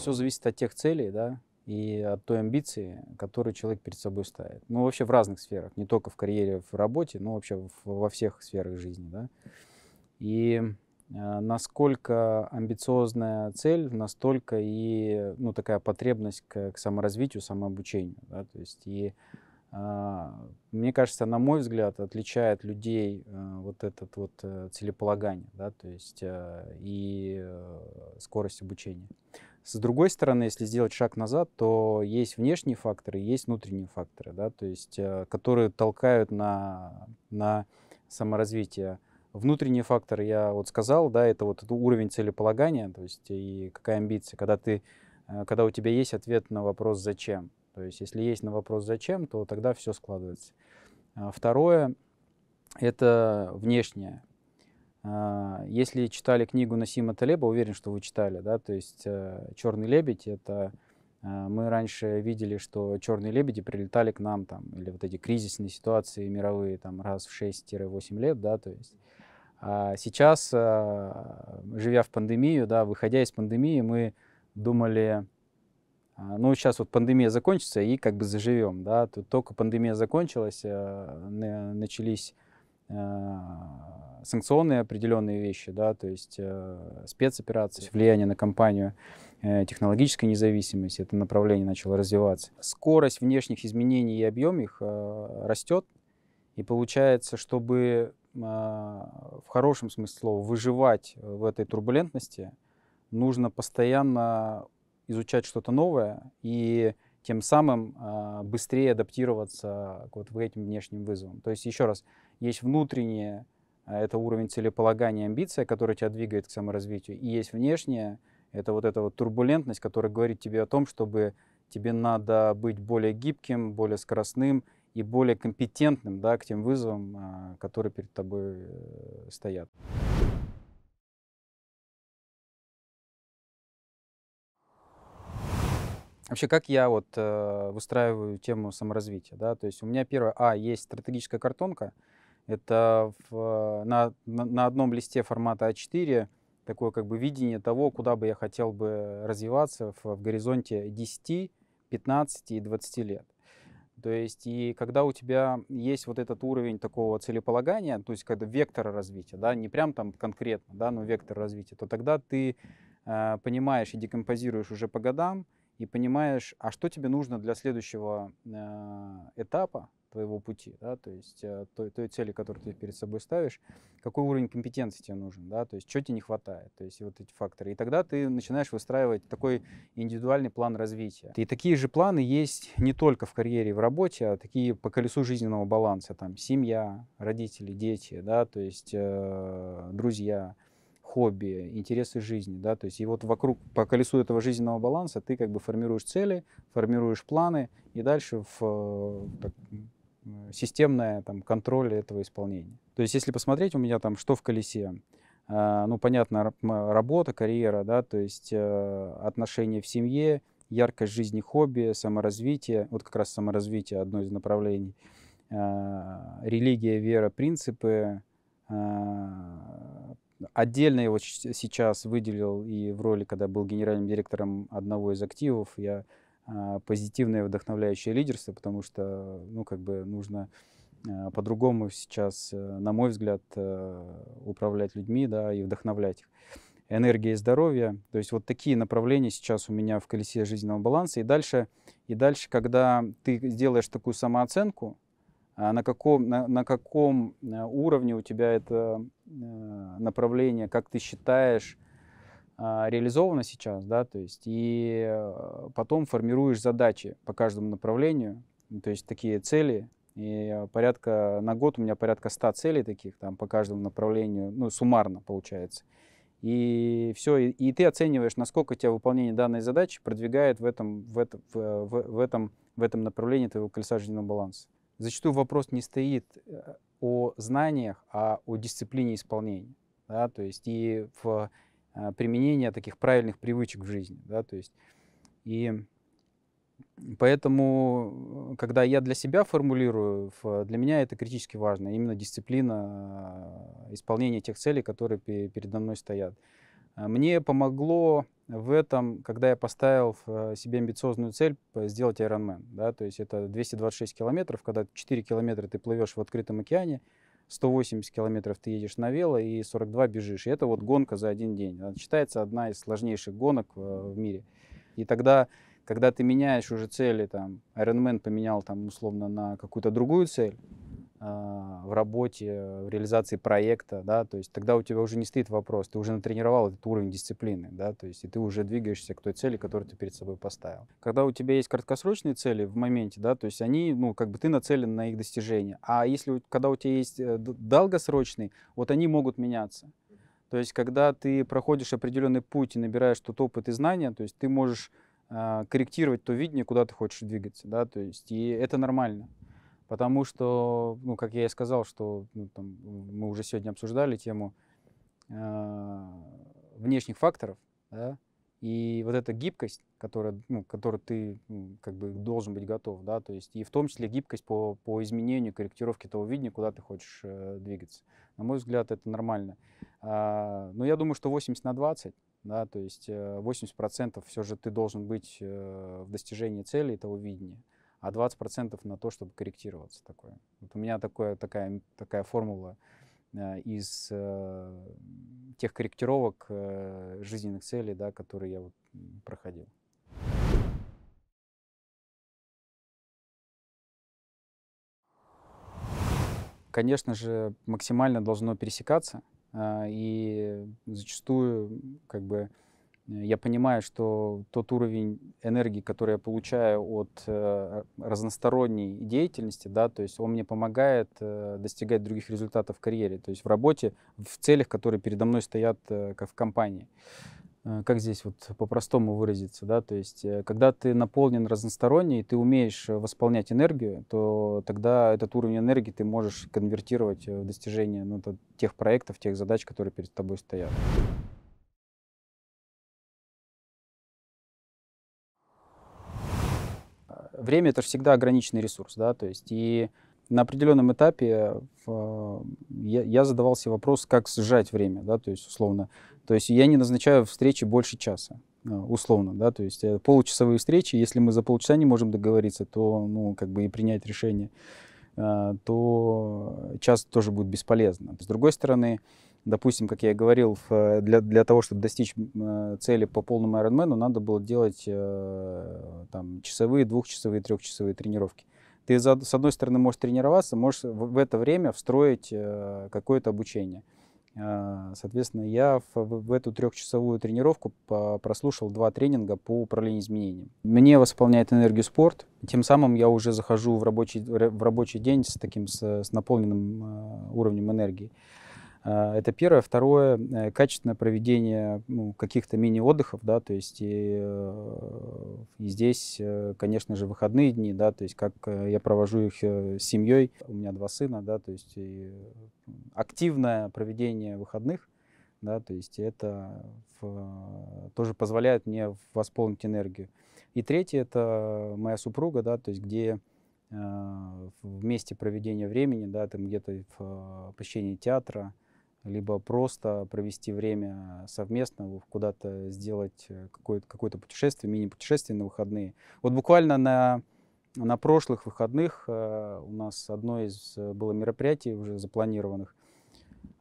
Все зависит от тех целей, да, и от той амбиции, которую человек перед собой ставит. Ну, вообще в разных сферах, не только в карьере, в работе, но вообще во всех сферах жизни, да. И э, насколько амбициозная цель, настолько и, ну, такая потребность к, к саморазвитию, самообучению, да, то есть и э, мне кажется, на мой взгляд, отличает людей э, вот этот вот э, целеполагание, да, то есть э, и скорость обучения. С другой стороны, если сделать шаг назад, то есть внешние факторы, есть внутренние факторы, да, то есть, э, которые толкают на, на саморазвитие. Внутренний фактор, я вот сказал, да, это вот это уровень целеполагания, то есть и какая амбиция, когда ты, э, когда у тебя есть ответ на вопрос «зачем?». То есть если есть на вопрос «зачем?», то тогда все складывается. А второе — это внешнее, а, если читали книгу Насима Талеба, уверен, что вы читали, да, то есть э, «Черный лебедь» — это э, мы раньше видели, что черные лебеди прилетали к нам, там, или вот эти кризисные ситуации мировые, там, раз в 6-8 лет, да, то есть. А сейчас, а, живя в пандемию, да, выходя из пандемии, мы думали, а, ну, сейчас вот пандемия закончится и как бы заживем, да, тут только пандемия закончилась, начались Э, санкционные определенные вещи, да, то есть э, спецоперации, влияние на компанию, э, технологическая независимость, это направление начало развиваться. Скорость внешних изменений и объем их растет, и получается, чтобы в хорошем смысле слова выживать в этой турбулентности, нужно постоянно изучать что-то новое и тем самым быстрее адаптироваться к вот в этим внешним вызовам. То есть еще раз, есть внутреннее, а, это уровень целеполагания, амбиция, который тебя двигает к саморазвитию. И есть внешнее, это вот эта вот турбулентность, которая говорит тебе о том, чтобы тебе надо быть более гибким, более скоростным и более компетентным да, к тем вызовам, а, которые перед тобой э, стоят. Вообще, как я вот э, выстраиваю тему саморазвития, да, то есть у меня первое, а, есть стратегическая картонка, это в, э, на, на, на одном листе формата А4 такое как бы видение того, куда бы я хотел бы развиваться в, в горизонте 10, 15 и 20 лет. То есть, и когда у тебя есть вот этот уровень такого целеполагания, то есть, когда вектор развития, да, не прям там конкретно, да, но вектор развития, то тогда ты э, понимаешь и декомпозируешь уже по годам и понимаешь, а что тебе нужно для следующего э, этапа, твоего пути, да, то есть э, той, той цели, которую ты перед собой ставишь, какой уровень компетенции тебе нужен, да, то есть что тебе не хватает, то есть вот эти факторы. И тогда ты начинаешь выстраивать такой индивидуальный план развития. И такие же планы есть не только в карьере и в работе, а такие по колесу жизненного баланса, там, семья, родители, дети, да, то есть э, друзья, хобби, интересы жизни, да, то есть и вот вокруг, по колесу этого жизненного баланса ты как бы формируешь цели, формируешь планы, и дальше в, э, так, Э, системное там, контроль этого исполнения. То есть если посмотреть у меня там, что в колесе, а, ну, понятно, работа, карьера, да, то есть э, отношения в семье, яркость жизни, хобби, саморазвитие, вот как раз саморазвитие одно из направлений, а, религия, вера, принципы. А, отдельно его сейчас выделил и в роли, когда был генеральным директором одного из активов, я а, позитивное вдохновляющее лидерство, потому что, ну, как бы нужно а, по-другому сейчас, э, на мой взгляд, э, управлять людьми, да, и вдохновлять их. Энергия и здоровье, то есть вот такие направления сейчас у меня в колесе жизненного баланса. И дальше, и дальше когда ты сделаешь такую самооценку, а на каком, на, на каком э, уровне у тебя это направление, как ты считаешь, а, реализовано сейчас, да, то есть, и э, потом формируешь задачи по каждому направлению, ну, то есть такие цели, и э, порядка, на год у меня порядка 100 целей таких, там, по каждому направлению, ну, суммарно получается. И все, и, и ты оцениваешь, насколько тебя выполнение данной задачи продвигает в этом, в этом, в, э, в, в этом, в этом направлении твоего колеса жизненного баланса. Зачастую вопрос не стоит о знаниях, а о дисциплине исполнения. Да? То есть и в а, применения таких правильных привычек в жизни. Да, то есть, и поэтому, э, когда я для себя формулирую, для меня это критически важно, именно дисциплина э, исполнения тех целей, которые передо мной стоят. А мне помогло в этом, когда я поставил э, себе амбициозную цель сделать Ironman. Да, то есть это 226 километров, когда 4 километра ты плывешь в открытом океане, 180 километров ты едешь на вело и 42 бежишь. И это вот гонка за один день. Она считается одна из сложнейших гонок э, в мире. И тогда, когда ты меняешь уже цели, там, Ironman поменял там условно на какую-то другую цель, а, в работе, в реализации проекта, да, то есть тогда у тебя уже не стоит вопрос, ты уже натренировал этот уровень дисциплины, да, то есть и ты уже двигаешься к той цели, которую ты перед собой поставил. Когда у тебя есть краткосрочные цели в моменте, да, то есть они, ну, как бы ты нацелен на их достижение, а если, когда у тебя есть э, долгосрочный, вот они могут меняться. То есть когда ты проходишь определенный путь и набираешь тот опыт и знания, то есть ты можешь а, корректировать то видение, куда ты хочешь двигаться, да, то есть и это нормально. Потому что, ну, как я и сказал, что ну, там, мы уже сегодня обсуждали тему э, внешних факторов, да, и вот эта гибкость, которая, ну, которую ты ну, как бы должен быть готов, да, то есть и в том числе гибкость по, по изменению, корректировке того видения, куда ты хочешь э, двигаться. На мой взгляд, это нормально. А, но я думаю, что 80 на 20, да, то есть э, 80% все же ты должен быть э, в достижении цели того видения а 20% на то, чтобы корректироваться такое. Вот у меня такое, такая, такая формула э, из э, тех корректировок э, жизненных целей, да, которые я вот проходил. Конечно же, максимально должно пересекаться, э, и зачастую как бы Э, я понимаю, что тот уровень энергии, который я получаю от э, разносторонней деятельности, да, то есть он мне помогает э, достигать других результатов в карьере, то есть в работе, в целях, которые передо мной стоят э, как в компании. Э, как здесь вот по-простому выразиться, да, то есть э, когда ты наполнен разносторонне и ты умеешь восполнять энергию, то тогда этот уровень энергии ты можешь конвертировать в достижение ну, тех проектов, тех задач, которые перед тобой стоят. время это же всегда ограниченный ресурс, да, то есть и на определенном этапе э, я, я задавался вопрос, как сжать время, да, то есть условно, то есть я не назначаю встречи больше часа, э, условно, да, то есть э, получасовые встречи, если мы за полчаса не можем договориться, то, ну, как бы и принять решение, то час тоже будет бесполезно. С другой стороны, допустим, как я и говорил, э, для, для того, чтобы достичь э, цели по полному Ironman, надо было делать э, там, часовые, двухчасовые, трехчасовые тренировки. Ты, с одной стороны, можешь тренироваться, можешь в это время встроить какое-то обучение. Соответственно, я в, в эту трехчасовую тренировку прослушал два тренинга по управлению изменениями. Мне восполняет энергию спорт, тем самым я уже захожу в рабочий, в рабочий день с таким с, с наполненным уровнем энергии. Э, это первое. Второе, э, качественное проведение ну, каких-то мини-отдыхов, да, то есть и, э, и здесь, конечно же, выходные дни, да, то есть как я провожу их с семьей, у меня два сына, да, то есть активное проведение выходных, да, то есть это в, тоже позволяет мне восполнить энергию. И третье, это моя супруга, да, то есть где вместе в проведения времени, да, там где-то в посещении театра, либо просто провести время совместно, куда-то сделать э, какое-то какое путешествие, мини-путешествие на выходные. Вот буквально на, на прошлых выходных э, у нас одно из э, было мероприятий уже запланированных.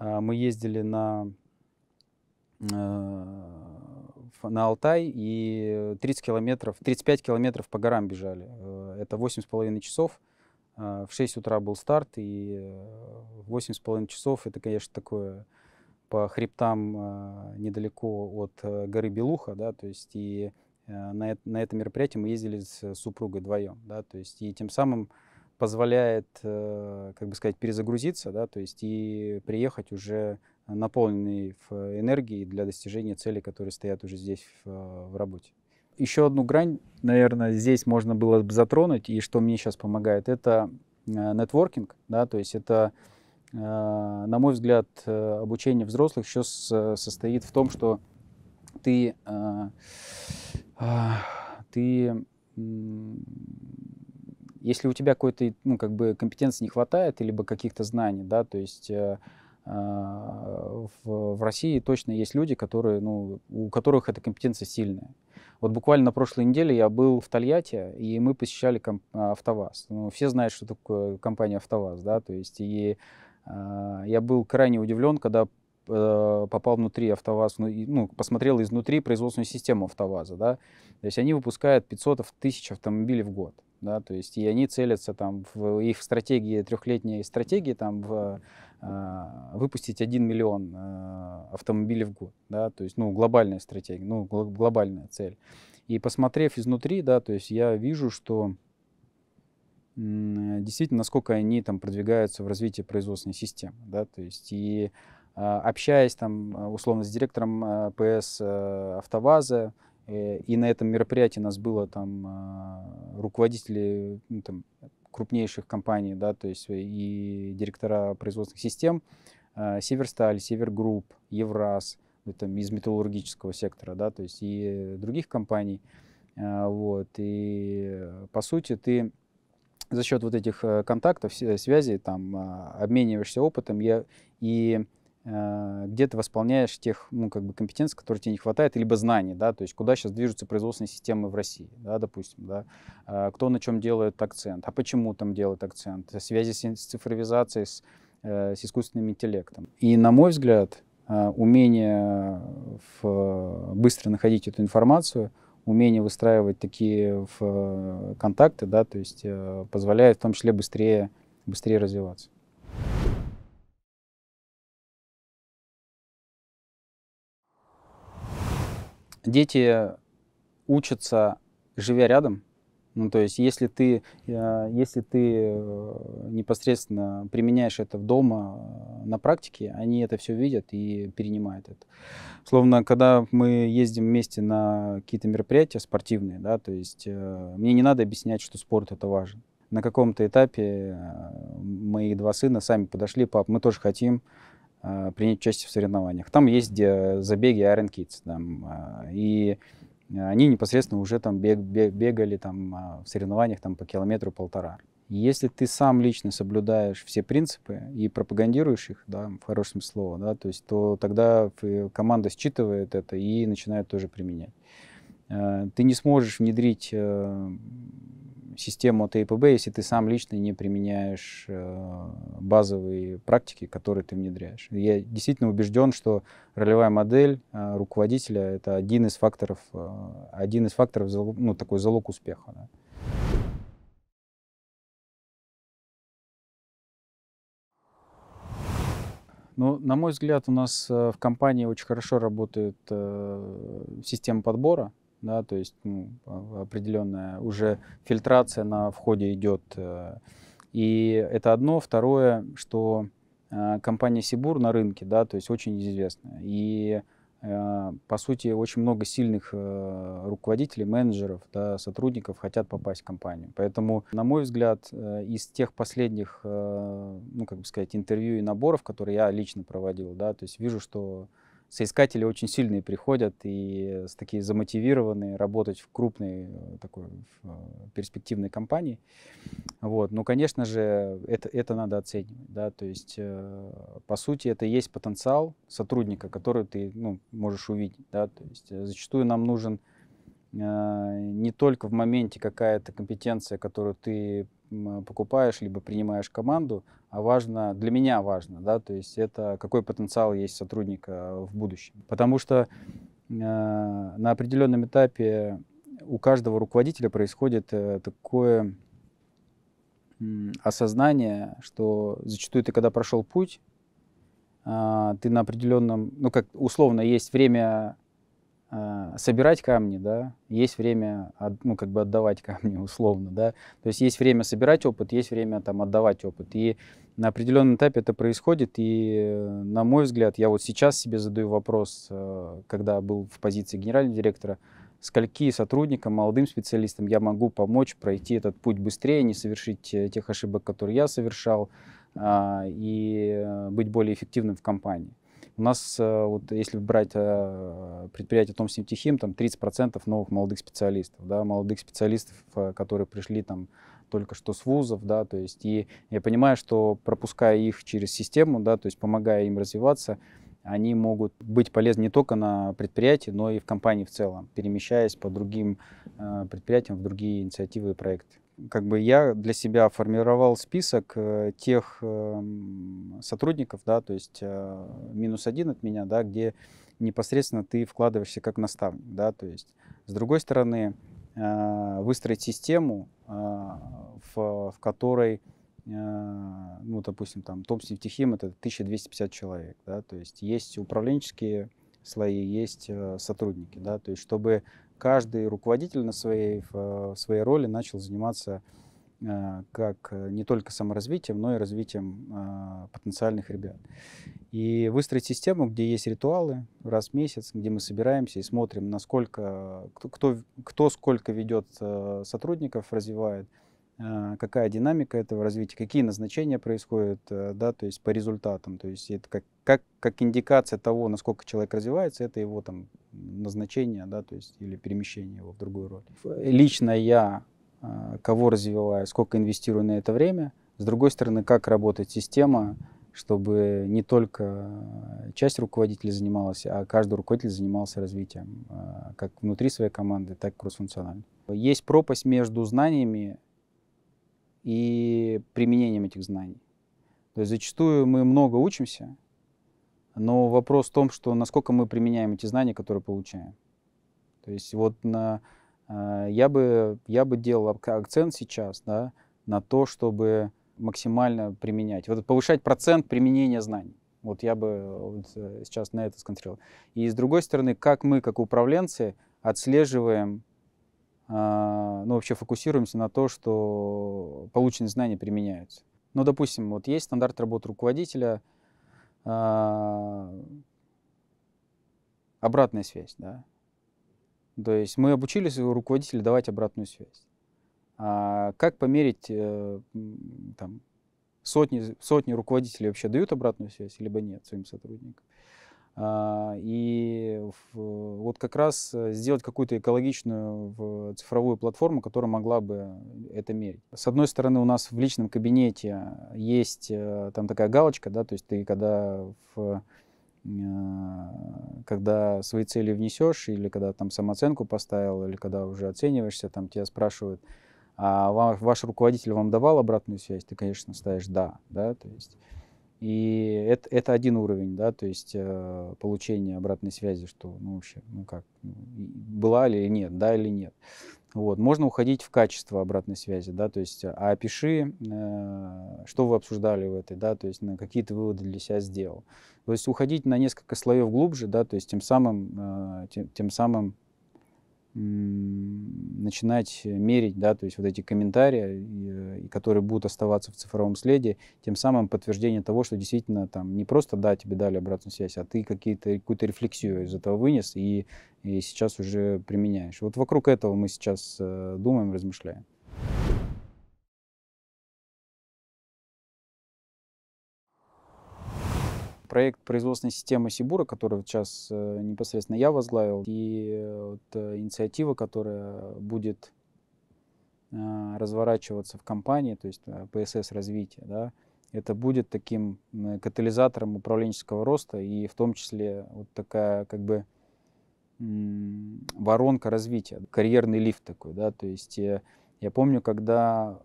мы ездили на, на Алтай и 30 километров, 35 километров по горам бежали. Это 8,5 часов. А, в 6 утра был старт, и 8,5 э, часов, это, конечно, такое по хребтам а, недалеко от э, горы Белуха, да, то есть и э, на это, на это мероприятие мы ездили с супругой вдвоем, да, то есть и тем самым позволяет, как бы сказать, перезагрузиться, да, то есть и приехать уже наполненный энергией для достижения целей, которые стоят уже здесь в, в работе еще одну грань, наверное, здесь можно было бы затронуть, и что мне сейчас помогает, это э, нетворкинг, да, то есть это, э, на мой взгляд, э, обучение взрослых сейчас состоит в том, что ты, а, ты если у тебя какой-то, ну, как бы компетенции не хватает, либо каких-то знаний, да, то есть а, в, в России точно есть люди, которые, ну, у которых эта компетенция сильная. Вот буквально на прошлой неделе я был в Тольятти, и мы посещали а, АвтоВАЗ. Ну, все знают, что такое компания АвтоВАЗ, да, то есть и э, я был крайне удивлен, когда э, попал внутри АвтоВАЗ, ну, и, ну, посмотрел изнутри производственную систему АвтоВАЗа, да, то есть они выпускают 500 тысяч автомобилей в год, да, то есть и они целятся там в их стратегии, трехлетней стратегии там в Э, выпустить 1 миллион э, автомобилей в год, да, то есть, ну, глобальная стратегия, ну, глобальная цель. И посмотрев изнутри, да, то есть я вижу, что действительно, насколько они там продвигаются в развитии производственной системы, да, то есть и э, общаясь там условно с директором ПС «АвтоВАЗа», и на этом мероприятии у нас было там руководители ну, там, крупнейших компаний, да, то есть и директора производственных систем, э, Северсталь, Севергрупп, Евраз, это ну, из металлургического сектора, да, то есть и других компаний. Э, вот, и по сути ты за счет вот этих э, контактов, связей, там, обмениваешься опытом. Я, и Э, где ты восполняешь тех ну, как бы компетенций, которые тебе не хватает, либо знаний, да, то есть куда сейчас движутся производственные системы в России, да, допустим, да, э, кто на чем делает акцент, а почему там делает акцент, э, связи с цифровизацией, с, с искусственным интеллектом. И, на мой взгляд, умение в, быстро находить эту информацию, умение выстраивать такие в, контакты, да, то есть позволяет в том числе быстрее, быстрее развиваться. дети учатся, живя рядом. Ну, то есть, если ты, э, если ты э, непосредственно применяешь это дома э, на практике, они это все видят и перенимают это. Словно, когда мы ездим вместе на какие-то мероприятия спортивные, да, то есть, мне не надо объяснять, что спорт это важен. На каком-то этапе мои два сына сами подошли, пап, мы тоже хотим, Э, принять участие в соревнованиях. Там есть забеги Iron Kids, там, э, и они непосредственно уже там бег, бег, бегали там э, в соревнованиях там по километру-полтора. Если ты сам лично соблюдаешь все принципы и пропагандируешь их, да, в хорошем слове, да, то есть, то тогда команда считывает это и начинает тоже применять. Ты не сможешь внедрить систему от АИПБ, если ты сам лично не применяешь э, базовые практики, которые ты внедряешь. Я действительно убежден, что ролевая модель э, руководителя — это один из факторов, э, один из факторов ну, такой залог успеха. Да. Ну, на мой взгляд, у нас в компании очень хорошо работает система подбора да, то есть ну, а, определенная уже фильтрация на входе идет. Э, и это одно. Второе, что э, компания Сибур на рынке, да, то есть очень известная. И э, по сути, очень много сильных руководителей, менеджеров, да, сотрудников хотят попасть в компанию. Поэтому, на мой взгляд, из тех последних, ну, как бы сказать, интервью и наборов, которые я лично проводил, да, то есть вижу, что соискатели очень сильные приходят и такие замотивированные работать в крупной э, такой в э, перспективной компании. Вот. Но, ну, конечно же, это, это надо оценивать. Да? То есть, э, по сути, это и есть потенциал сотрудника, который ты ну, можешь увидеть. Да? То есть, зачастую нам нужен не только в моменте какая-то компетенция, которую ты а, покупаешь, либо принимаешь команду, а важно, для меня важно, да, то есть это какой потенциал есть сотрудника в будущем. Потому что э, на определенном этапе у каждого руководителя происходит э, такое э, осознание, что зачастую ты, когда прошел путь, э, ты на определенном, ну как условно, есть время Э, собирать камни, да, есть время, ну, как бы отдавать камни условно, да, то есть есть время собирать опыт, есть время там отдавать опыт, и на определенном этапе это происходит, и, э, на мой взгляд, я вот сейчас себе задаю вопрос, э, когда был в позиции генерального директора, скольки сотрудникам, молодым специалистам я могу помочь пройти этот путь быстрее, не совершить тех ошибок, которые я совершал, а, и быть более эффективным в компании. У нас, э, вот если брать э, предприятие Томсим Тихим, там 30% новых молодых специалистов, да, молодых специалистов, э, которые пришли там только что с вузов, да, то есть и я понимаю, что пропуская их через систему, да, то есть помогая им развиваться, они могут быть полезны не только на предприятии, но и в компании в целом, перемещаясь по другим э, предприятиям в другие инициативы и проекты как бы я для себя формировал список э, тех эм, сотрудников, да, то есть э, минус один от меня, да, где непосредственно ты вкладываешься как наставник, да, то есть с другой стороны э, выстроить систему, в, в которой ну, допустим, там, Томс Нефтехим это 1250 человек, да, то есть есть управленческие слои, есть сотрудники, да, то есть чтобы каждый руководитель на своей, в своей роли начал заниматься э, как э, не только саморазвитием, но и развитием э, потенциальных ребят. И выстроить систему, где есть ритуалы раз в месяц, где мы собираемся и смотрим, насколько, кто, кто сколько ведет сотрудников, развивает, а, какая динамика этого развития, какие назначения происходят, э, да, то есть по результатам, то есть это как, как, как индикация того, насколько человек развивается, это его там назначение, да, то есть или перемещение его в другую роль. Э, лично я а, кого развиваю, сколько инвестирую на это время, с другой стороны, как работает система, чтобы не только часть руководителей занималась, а каждый руководитель занимался развитием а, как внутри своей команды, так и кроссфункционально. Есть пропасть между знаниями и применением этих знаний. То есть зачастую мы много учимся, но вопрос в том, что насколько мы применяем эти знания, которые получаем. То есть вот на, э, я, бы, я бы делал акцент сейчас да, на то, чтобы максимально применять, вот повышать процент применения знаний. Вот я бы э, вот э, сейчас на это сконцентрировал. И с другой стороны, как мы, как управленцы, отслеживаем а, ну, вообще фокусируемся на то, что полученные знания применяются. Ну, допустим, вот есть стандарт работы руководителя, а, обратная связь, да. То есть мы обучили своего руководителя давать обратную связь. А как померить, э, там, сотни, сотни руководителей вообще дают обратную связь, либо нет своим сотрудникам? А, и вот как раз э, сделать какую-то экологичную цифровую платформу, которая могла бы это мерить. С одной стороны, у нас в личном кабинете есть э, там такая галочка, да, то есть ты когда в э, когда свои цели внесешь, или когда там самооценку поставил, или когда уже оцениваешься, там тебя спрашивают, а ваш руководитель вам давал обратную связь, ты, конечно, ставишь «да», да, то есть и это, это один уровень, да, то есть э, получение обратной связи, что, ну, вообще, ну как, ну, была ли нет, да или нет. Вот. Можно уходить в качество обратной связи, да, то есть, а опиши, э, что вы обсуждали в этой, да, то есть, на какие ты выводы для себя сделал. То есть уходить на несколько слоев глубже, да, то есть тем самым, э, тем, тем самым начинать мерить, да, то есть вот эти комментарии, которые будут оставаться в цифровом следе, тем самым подтверждение того, что действительно там не просто, да, тебе дали обратную связь, а ты какие-то, какую-то рефлексию из этого вынес и, и сейчас уже применяешь. Вот вокруг этого мы сейчас э, думаем, размышляем. проект производственной системы Сибура, который сейчас э, непосредственно я возглавил, и э, вот э, инициатива, которая будет разворачиваться в компании, то есть ПСС развития, да, это будет таким катализатором управленческого роста и в том числе вот такая как бы воронка развития, карьерный лифт такой, да, то есть я помню, когда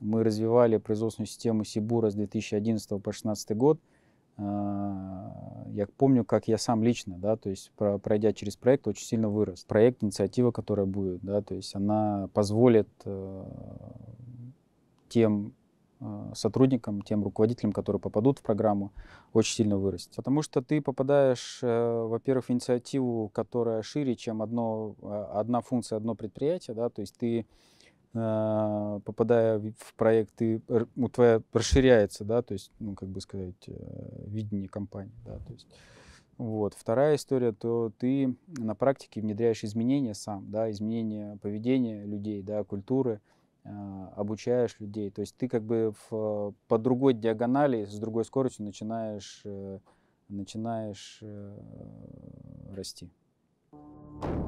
мы развивали производственную систему Сибура с 2011 по 2016 год. А, я помню, как я сам лично, да, то есть пройдя через проект, очень сильно вырос. Проект, инициатива, которая будет, да, то есть она позволит э, тем э, сотрудникам, тем руководителям, которые попадут в программу, очень сильно вырасти. Потому что ты попадаешь, э, во-первых, в инициативу, которая шире, чем одно, одна функция, одно предприятие, да, то есть ты а, попадая в проекты, у твоя расширяется, да, то есть, ну, как бы сказать, э, видение компании, да, то есть, вот. Вторая история, то ты на практике внедряешь изменения сам, да, изменения поведения людей, да, культуры, а, обучаешь людей, то есть ты как бы в, по другой диагонали, с другой скоростью начинаешь, э, начинаешь э, расти. thank you